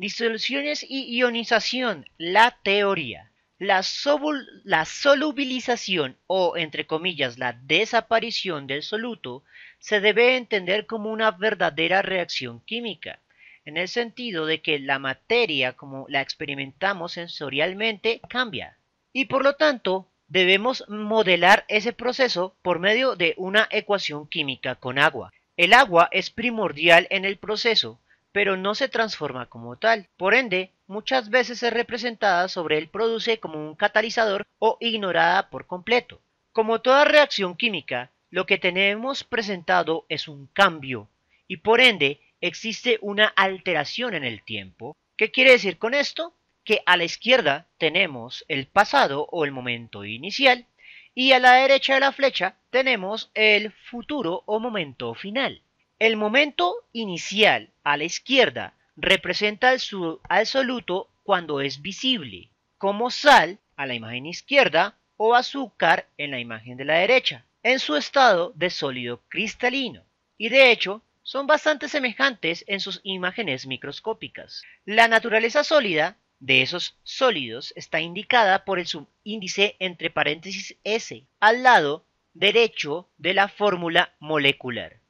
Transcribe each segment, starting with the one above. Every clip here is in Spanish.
Disoluciones y ionización, la teoría. La, solubilización o, entre comillas, la desaparición del soluto se debe entender como una verdadera reacción química, en el sentido de que la materia como la experimentamos sensorialmente cambia, y por lo tanto debemos modelar ese proceso por medio de una ecuación química con agua. El agua es primordial en el proceso, pero no se transforma como tal. Por ende, muchas veces es representada sobre el produce como un catalizador o ignorada por completo. Como toda reacción química, lo que tenemos presentado es un cambio y por ende existe una alteración en el tiempo. ¿Qué quiere decir con esto? Que a la izquierda tenemos el pasado o el momento inicial y a la derecha de la flecha tenemos el futuro o momento final. El momento inicial a la izquierda representa el soluto absoluto cuando es visible, como sal a la imagen izquierda o azúcar en la imagen de la derecha, en su estado de sólido cristalino. Y de hecho, son bastante semejantes en sus imágenes microscópicas. La naturaleza sólida de esos sólidos está indicada por el subíndice entre paréntesis S al lado derecho de la fórmula molecular.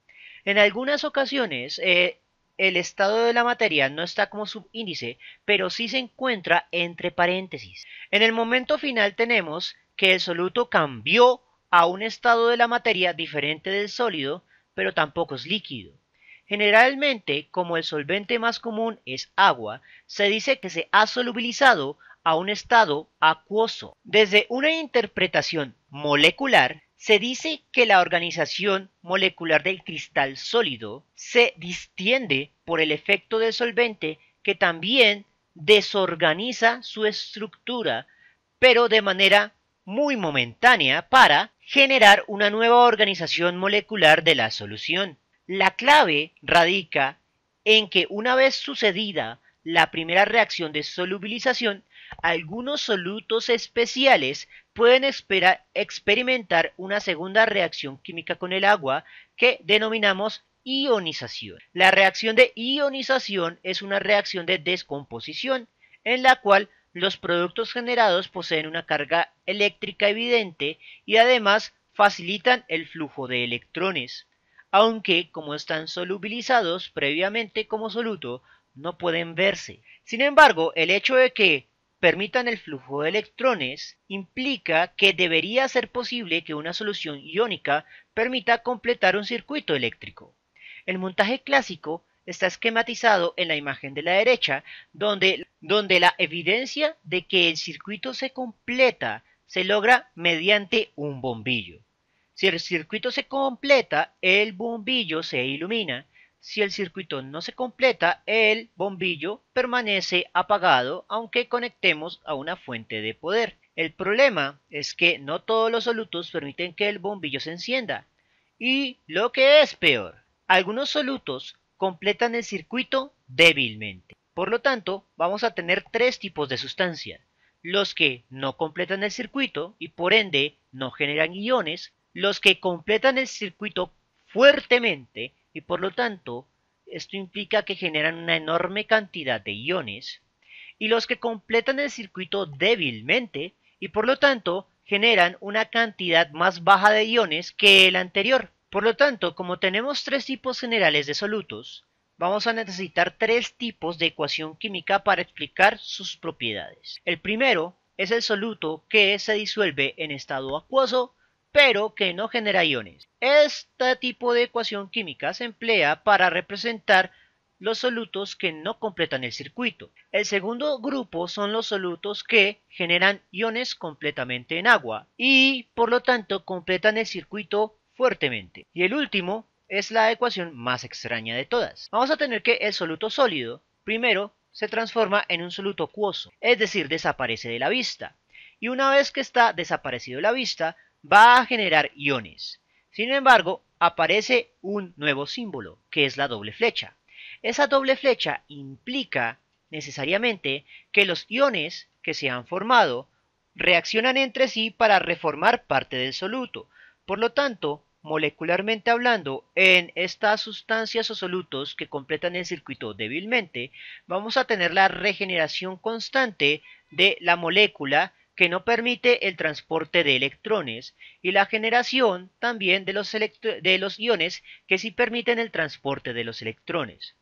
En algunas ocasiones, eh, el estado de la materia no está como subíndice, pero sí se encuentra entre paréntesis. En el momento final tenemos que el soluto cambió a un estado de la materia diferente del sólido, pero tampoco es líquido. Generalmente, como el solvente más común es agua, se dice que se ha solubilizado a un estado acuoso. Desde una interpretación molecular, se dice que la organización molecular del cristal sólido se distiende por el efecto del solvente que también desorganiza su estructura, pero de manera muy momentánea para generar una nueva organización molecular de la solución. La clave radica en que una vez sucedida la primera reacción de solubilización, algunos solutos especiales pueden experimentar una segunda reacción química con el agua que denominamos ionización. La reacción de ionización es una reacción de descomposición en la cual los productos generados poseen una carga eléctrica evidente y además facilitan el flujo de electrones, aunque como están solubilizados previamente como soluto, no pueden verse. Sin embargo, el hecho de que permitan el flujo de electrones implica que debería ser posible que una solución iónica permita completar un circuito eléctrico. El montaje clásico está esquematizado en la imagen de la derecha, donde, donde la evidencia de que el circuito se completa se logra mediante un bombillo. Si el circuito se completa, el bombillo se ilumina si el circuito no se completa, el bombillo permanece apagado aunque conectemos a una fuente de poder. El problema es que no todos los solutos permiten que el bombillo se encienda. Y lo que es peor, algunos solutos completan el circuito débilmente. Por lo tanto, vamos a tener tres tipos de sustancias. Los que no completan el circuito y por ende no generan iones, los que completan el circuito fuertemente y por lo tanto esto implica que generan una enorme cantidad de iones, y los que completan el circuito débilmente y por lo tanto generan una cantidad más baja de iones que el anterior. Por lo tanto, como tenemos tres tipos generales de solutos, vamos a necesitar tres tipos de ecuación química para explicar sus propiedades. El primero es el soluto que se disuelve en estado acuoso pero que no genera iones. Este tipo de ecuación química se emplea para representar los solutos que no completan el circuito. El segundo grupo son los solutos que generan iones completamente en agua y por lo tanto completan el circuito fuertemente. Y el último es la ecuación más extraña de todas. Vamos a tener que el soluto sólido primero se transforma en un soluto acuoso, es decir, desaparece de la vista. Y una vez que está desaparecido la vista, va a generar iones. Sin embargo, aparece un nuevo símbolo, que es la doble flecha. Esa doble flecha implica necesariamente que los iones que se han formado reaccionan entre sí para reformar parte del soluto. Por lo tanto, molecularmente hablando, en estas sustancias o solutos que completan el circuito débilmente, vamos a tener la regeneración constante de la molécula que no permite el transporte de electrones y la generación también de los, iones que sí permiten el transporte de los electrones.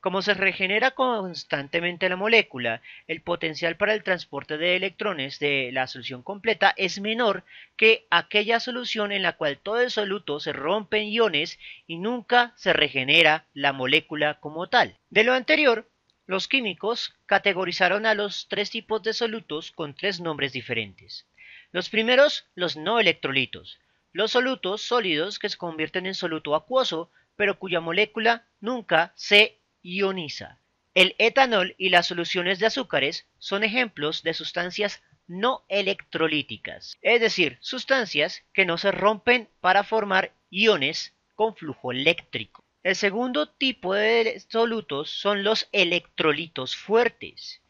Como se regenera constantemente la molécula, el potencial para el transporte de electrones de la solución completa es menor que aquella solución en la cual todo el soluto se rompe en iones y nunca se regenera la molécula como tal. De lo anterior, los químicos categorizaron a los tres tipos de solutos con tres nombres diferentes. Los primeros, los no electrolitos, los solutos sólidos que se convierten en soluto acuoso, pero cuya molécula nunca se ioniza. El etanol y las soluciones de azúcares son ejemplos de sustancias no electrolíticas, es decir, sustancias que no se rompen para formar iones con flujo eléctrico. El segundo tipo de solutos son los electrolitos fuertes,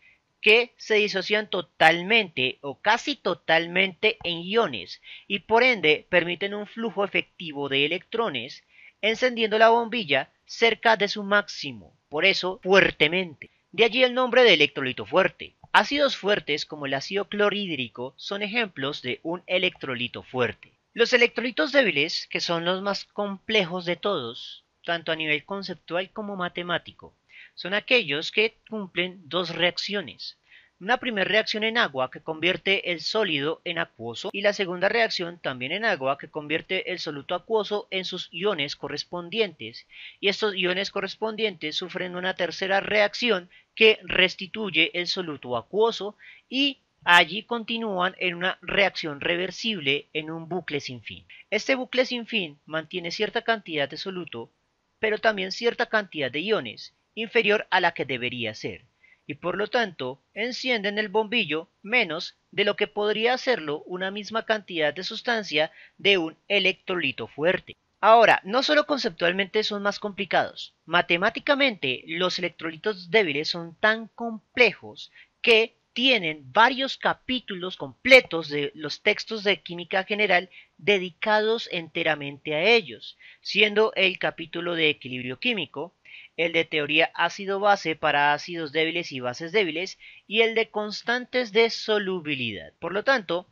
que se disocian totalmente o casi totalmente en iones y por ende permiten un flujo efectivo de electrones encendiendo la bombilla cerca de su máximo, por eso fuertemente. De allí el nombre de electrolito fuerte. Ácidos fuertes como el ácido clorhídrico son ejemplos de un electrolito fuerte. Los electrolitos débiles, que son los más complejos de todos, tanto a nivel conceptual como matemático. Son aquellos que cumplen dos reacciones. Una primera reacción en agua que convierte el sólido en acuoso y la segunda reacción también en agua que convierte el soluto acuoso en sus iones correspondientes. Y estos iones correspondientes sufren una tercera reacción que restituye el soluto acuoso y Allí continúan en una reacción reversible en un bucle sin fin. Este bucle sin fin mantiene cierta cantidad de soluto pero también cierta cantidad de iones, inferior a la que debería ser, y por lo tanto encienden el bombillo menos de lo que podría hacerlo una misma cantidad de sustancia de un electrolito fuerte. Ahora, no solo conceptualmente son más complicados, matemáticamente los electrolitos débiles son tan complejos que tienen varios capítulos completos de los textos de química general dedicados enteramente a ellos, siendo el capítulo de equilibrio químico, el de teoría ácido-base para ácidos débiles y bases débiles, y el de constantes de solubilidad. Por lo tanto,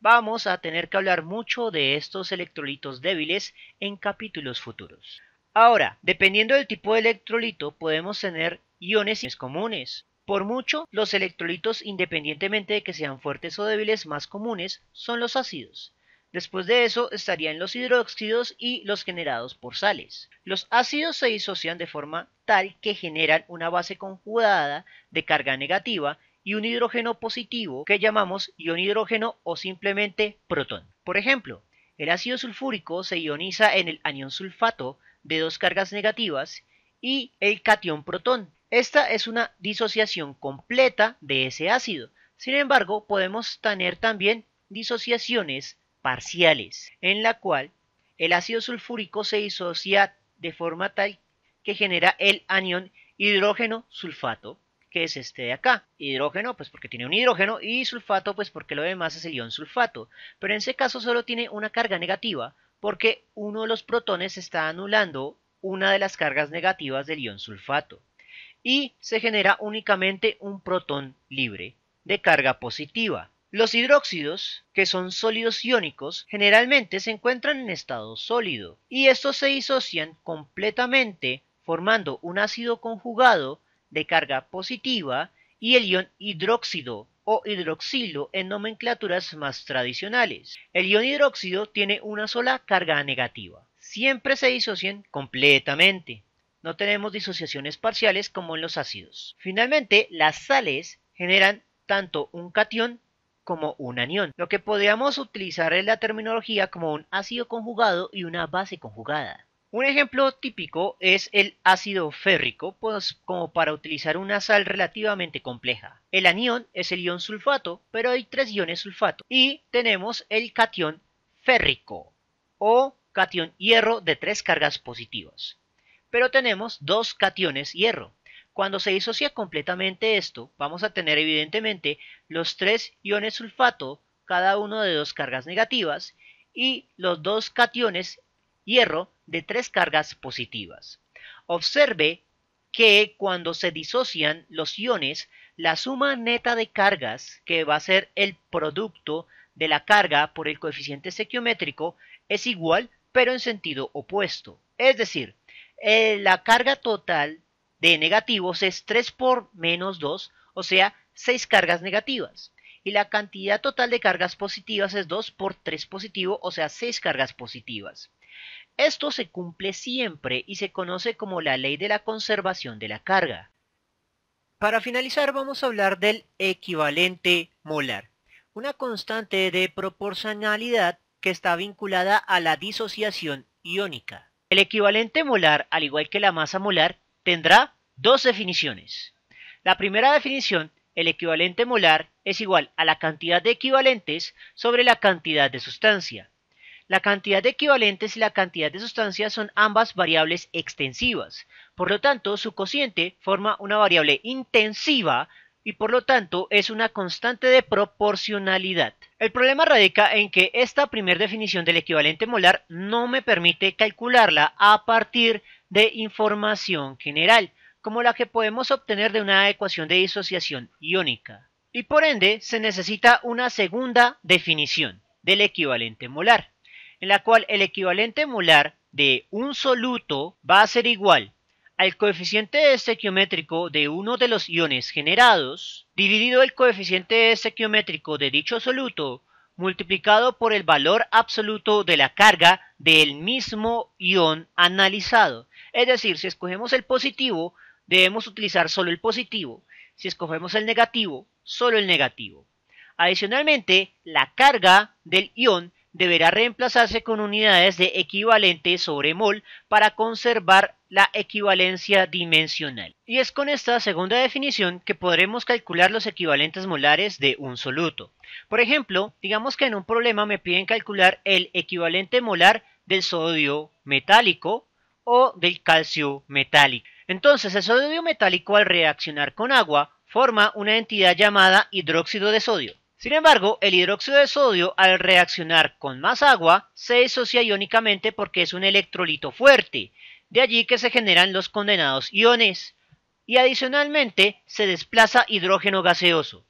vamos a tener que hablar mucho de estos electrolitos débiles en capítulos futuros. Ahora, dependiendo del tipo de electrolito, podemos tener iones comunes, por mucho, los electrolitos, independientemente de que sean fuertes o débiles, más comunes son los ácidos. Después de eso estarían los hidróxidos y los generados por sales. Los ácidos se disocian de forma tal que generan una base conjugada de carga negativa y un hidrógeno positivo que llamamos ion hidrógeno o simplemente protón. Por ejemplo, el ácido sulfúrico se ioniza en el anión sulfato de dos cargas negativas y el catión protón esta es una disociación completa de ese ácido. Sin embargo, podemos tener también disociaciones parciales, en la cual el ácido sulfúrico se disocia de forma tal que genera el anión hidrógeno sulfato, que es este de acá. Hidrógeno, pues porque tiene un hidrógeno, y sulfato, pues porque lo demás es el ion sulfato. Pero en ese caso solo tiene una carga negativa, porque uno de los protones está anulando una de las cargas negativas del ion sulfato y se genera únicamente un protón libre de carga positiva. Los hidróxidos, que son sólidos iónicos, generalmente se encuentran en estado sólido y estos se disocian completamente formando un ácido conjugado de carga positiva y el ion hidróxido o hidroxilo en nomenclaturas más tradicionales. El ion hidróxido tiene una sola carga negativa. Siempre se disocian completamente. No tenemos disociaciones parciales como en los ácidos. Finalmente, las sales generan tanto un catión como un anión. Lo que podríamos utilizar es la terminología como un ácido conjugado y una base conjugada. Un ejemplo típico es el ácido férrico, pues, como para utilizar una sal relativamente compleja. El anión es el ion sulfato, pero hay tres iones sulfato. Y tenemos el catión férrico o catión hierro de tres cargas positivas pero tenemos dos cationes hierro. Cuando se disocia completamente esto, vamos a tener evidentemente los tres iones sulfato, cada uno de dos cargas negativas, y los dos cationes hierro de tres cargas positivas. Observe que cuando se disocian los iones, la suma neta de cargas, que va a ser el producto de la carga por el coeficiente sequiométrico es igual pero en sentido opuesto. Es decir, eh, la carga total de negativos es 3 por menos 2, o sea, 6 cargas negativas. Y la cantidad total de cargas positivas es 2 por 3 positivo, o sea, 6 cargas positivas. Esto se cumple siempre y se conoce como la ley de la conservación de la carga. Para finalizar vamos a hablar del equivalente molar, una constante de proporcionalidad que está vinculada a la disociación iónica. El equivalente molar, al igual que la masa molar, tendrá dos definiciones. La primera definición, el equivalente molar, es igual a la cantidad de equivalentes sobre la cantidad de sustancia. La cantidad de equivalentes y la cantidad de sustancia son ambas variables extensivas, por lo tanto su cociente forma una variable intensiva y por lo tanto es una constante de proporcionalidad. El problema radica en que esta primera definición del equivalente molar no me permite calcularla a partir de información general, como la que podemos obtener de una ecuación de disociación iónica. Y por ende se necesita una segunda definición del equivalente molar, en la cual el equivalente molar de un soluto va a ser igual el coeficiente estequiométrico de uno de los iones generados, dividido el coeficiente estequiométrico de dicho soluto, multiplicado por el valor absoluto de la carga del mismo ion analizado. Es decir, si escogemos el positivo, debemos utilizar solo el positivo. Si escogemos el negativo, solo el negativo. Adicionalmente, la carga del ion deberá reemplazarse con unidades de equivalente sobre mol para conservar la equivalencia dimensional. Y es con esta segunda definición que podremos calcular los equivalentes molares de un soluto. Por ejemplo, digamos que en un problema me piden calcular el equivalente molar del sodio metálico o del calcio metálico. Entonces, el sodio metálico al reaccionar con agua forma una entidad llamada hidróxido de sodio. Sin embargo, el hidróxido de sodio al reaccionar con más agua se disocia iónicamente porque es un electrolito fuerte de allí que se generan los condenados iones y adicionalmente se desplaza hidrógeno gaseoso.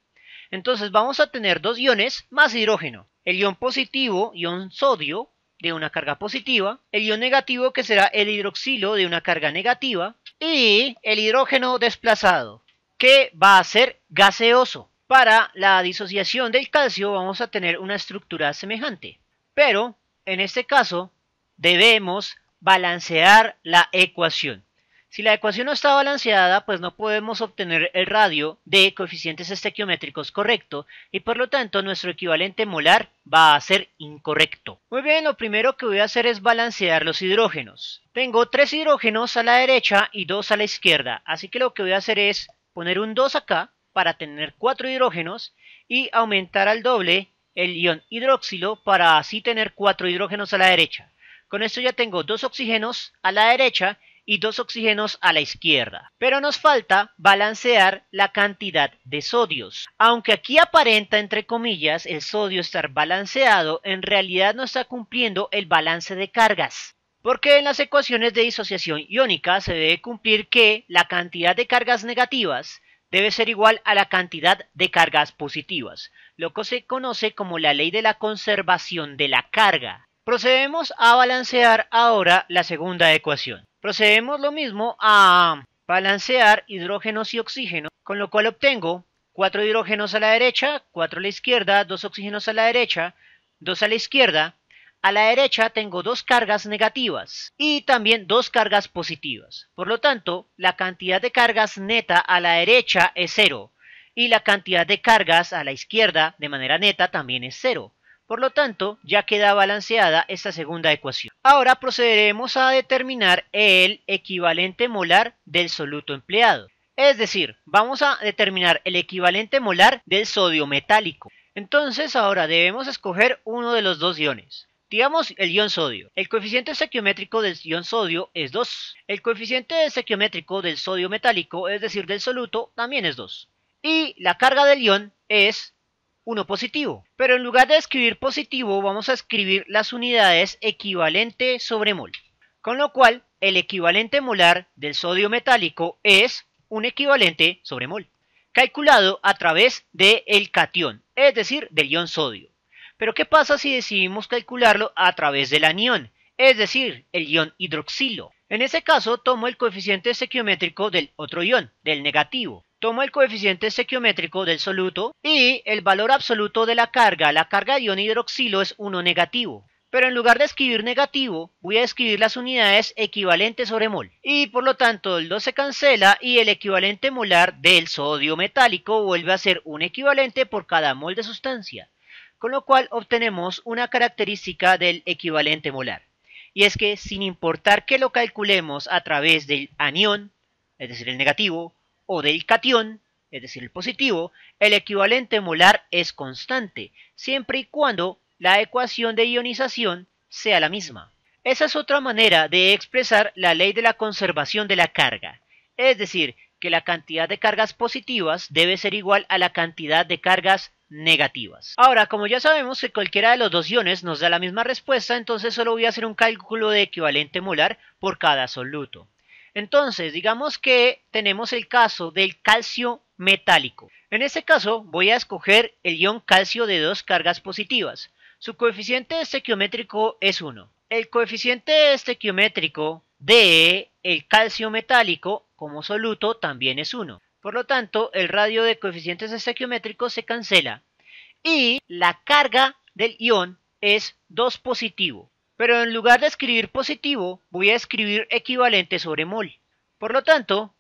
Entonces vamos a tener dos iones más hidrógeno. El ion positivo, ion sodio, de una carga positiva, el ion negativo que será el hidroxilo de una carga negativa y el hidrógeno desplazado que va a ser gaseoso. Para la disociación del calcio vamos a tener una estructura semejante, pero en este caso debemos balancear la ecuación. Si la ecuación no está balanceada, pues no podemos obtener el radio de coeficientes estequiométricos correcto y por lo tanto nuestro equivalente molar va a ser incorrecto. Muy bien, lo primero que voy a hacer es balancear los hidrógenos. Tengo tres hidrógenos a la derecha y dos a la izquierda, así que lo que voy a hacer es poner un 2 acá para tener cuatro hidrógenos y aumentar al doble el ion hidróxilo para así tener cuatro hidrógenos a la derecha. Con esto ya tengo dos oxígenos a la derecha y dos oxígenos a la izquierda. Pero nos falta balancear la cantidad de sodios. Aunque aquí aparenta entre comillas el sodio estar balanceado, en realidad no está cumpliendo el balance de cargas. Porque en las ecuaciones de disociación iónica se debe cumplir que la cantidad de cargas negativas debe ser igual a la cantidad de cargas positivas, lo que se conoce como la ley de la conservación de la carga. Procedemos a balancear ahora la segunda ecuación. Procedemos lo mismo a balancear hidrógenos y oxígeno, con lo cual obtengo 4 hidrógenos a la derecha, 4 a la izquierda, 2 oxígenos a la derecha, 2 a la izquierda. A la derecha tengo dos cargas negativas y también dos cargas positivas. Por lo tanto, la cantidad de cargas neta a la derecha es 0 y la cantidad de cargas a la izquierda de manera neta también es 0. Por lo tanto, ya queda balanceada esta segunda ecuación. Ahora procederemos a determinar el equivalente molar del soluto empleado. Es decir, vamos a determinar el equivalente molar del sodio metálico. Entonces ahora debemos escoger uno de los dos iones. Digamos el ion sodio. El coeficiente estequiométrico del ion sodio es 2. El coeficiente estequiométrico del sodio metálico, es decir, del soluto, también es 2. Y la carga del ion es uno positivo. Pero en lugar de escribir positivo, vamos a escribir las unidades equivalente sobre mol. Con lo cual, el equivalente molar del sodio metálico es un equivalente sobre mol, calculado a través del cation, catión, es decir, del ion sodio. Pero ¿qué pasa si decidimos calcularlo a través del anión, es decir, el ion hidroxilo? En ese caso, tomo el coeficiente estequiométrico del otro ion, del negativo, Tomo el coeficiente estequiométrico del soluto y el valor absoluto de la carga. La carga de ion hidroxilo es 1 negativo. Pero en lugar de escribir negativo, voy a escribir las unidades equivalentes sobre mol. Y por lo tanto el 2 se cancela y el equivalente molar del sodio metálico vuelve a ser un equivalente por cada mol de sustancia. Con lo cual obtenemos una característica del equivalente molar. Y es que sin importar que lo calculemos a través del anión, es decir, el negativo, o del catión, es decir, el positivo, el equivalente molar es constante, siempre y cuando la ecuación de ionización sea la misma. Esa es otra manera de expresar la ley de la conservación de la carga, es decir, que la cantidad de cargas positivas debe ser igual a la cantidad de cargas negativas. Ahora, como ya sabemos que cualquiera de los dos iones nos da la misma respuesta, entonces solo voy a hacer un cálculo de equivalente molar por cada soluto. Entonces, digamos que tenemos el caso del calcio metálico. En este caso, voy a escoger el ion calcio de dos cargas positivas. Su coeficiente estequiométrico es 1. El coeficiente estequiométrico de el calcio metálico como soluto también es 1. Por lo tanto, el radio de coeficientes estequiométricos se cancela y la carga del ion es 2 positivo. Pero en lugar de escribir positivo, voy a escribir equivalente sobre mol. Por lo tanto,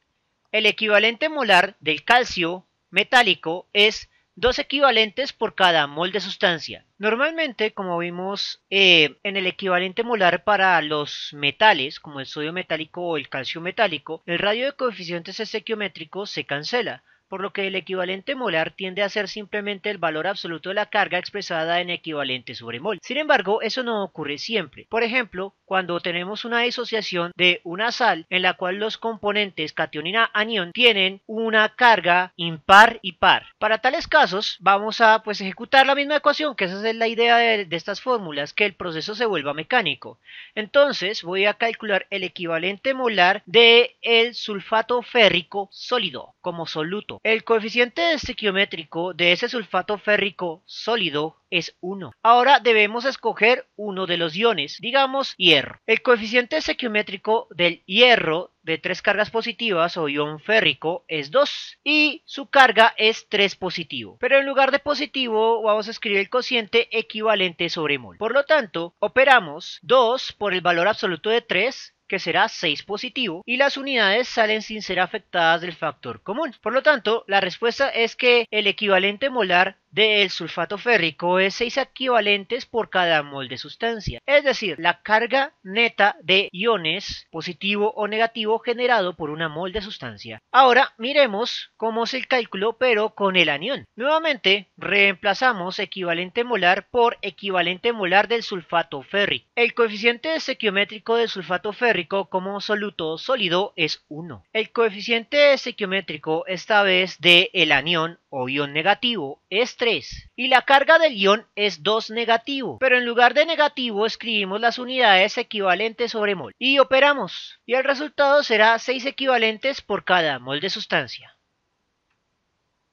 el equivalente molar del calcio metálico es dos equivalentes por cada mol de sustancia. Normalmente, como vimos eh, en el equivalente molar para los metales, como el sodio metálico o el calcio metálico, el radio de coeficientes estequiométricos se cancela, por lo que el equivalente molar tiende a ser simplemente el valor absoluto de la carga expresada en equivalente sobre mol. Sin embargo, eso no ocurre siempre. Por ejemplo, cuando tenemos una disociación de una sal en la cual los componentes cationina anión tienen una carga impar y par. Para tales casos, vamos a pues ejecutar la misma ecuación, que esa es la idea de, de estas fórmulas, que el proceso se vuelva mecánico. Entonces, voy a calcular el equivalente molar de el sulfato férrico sólido como soluto. El coeficiente estequiométrico de ese sulfato férrico sólido es 1. Ahora debemos escoger uno de los iones, digamos hierro. El coeficiente estequiométrico del hierro de tres cargas positivas o ion férrico es 2 y su carga es 3 positivo. Pero en lugar de positivo vamos a escribir el cociente equivalente sobre mol. Por lo tanto, operamos 2 por el valor absoluto de 3 que será 6 positivo, y las unidades salen sin ser afectadas del factor común. Por lo tanto, la respuesta es que el equivalente molar del sulfato férrico es 6 equivalentes por cada mol de sustancia, es decir, la carga neta de iones positivo o negativo generado por una mol de sustancia. Ahora miremos cómo es el cálculo pero con el anión. Nuevamente reemplazamos equivalente molar por equivalente molar del sulfato férrico. El coeficiente estequiométrico del sulfato férrico como soluto sólido es 1. El coeficiente estequiométrico esta vez de el anión o ion negativo es 3 y la carga del ion es 2 negativo, pero en lugar de negativo escribimos las unidades equivalentes sobre mol y operamos y el resultado será 6 equivalentes por cada mol de sustancia.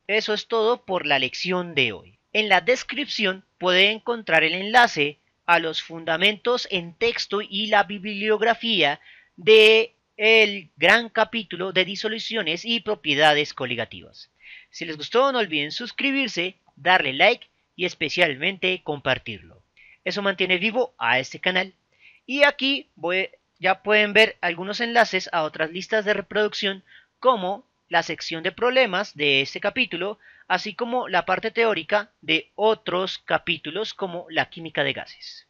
Eso es todo por la lección de hoy. En la descripción puede encontrar el enlace a los fundamentos en texto y la bibliografía de el gran capítulo de disoluciones y propiedades coligativas. Si les gustó no olviden suscribirse, darle like y especialmente compartirlo. Eso mantiene vivo a este canal. Y aquí ya pueden ver algunos enlaces a otras listas de reproducción como la sección de problemas de este capítulo, así como la parte teórica de otros capítulos como la química de gases.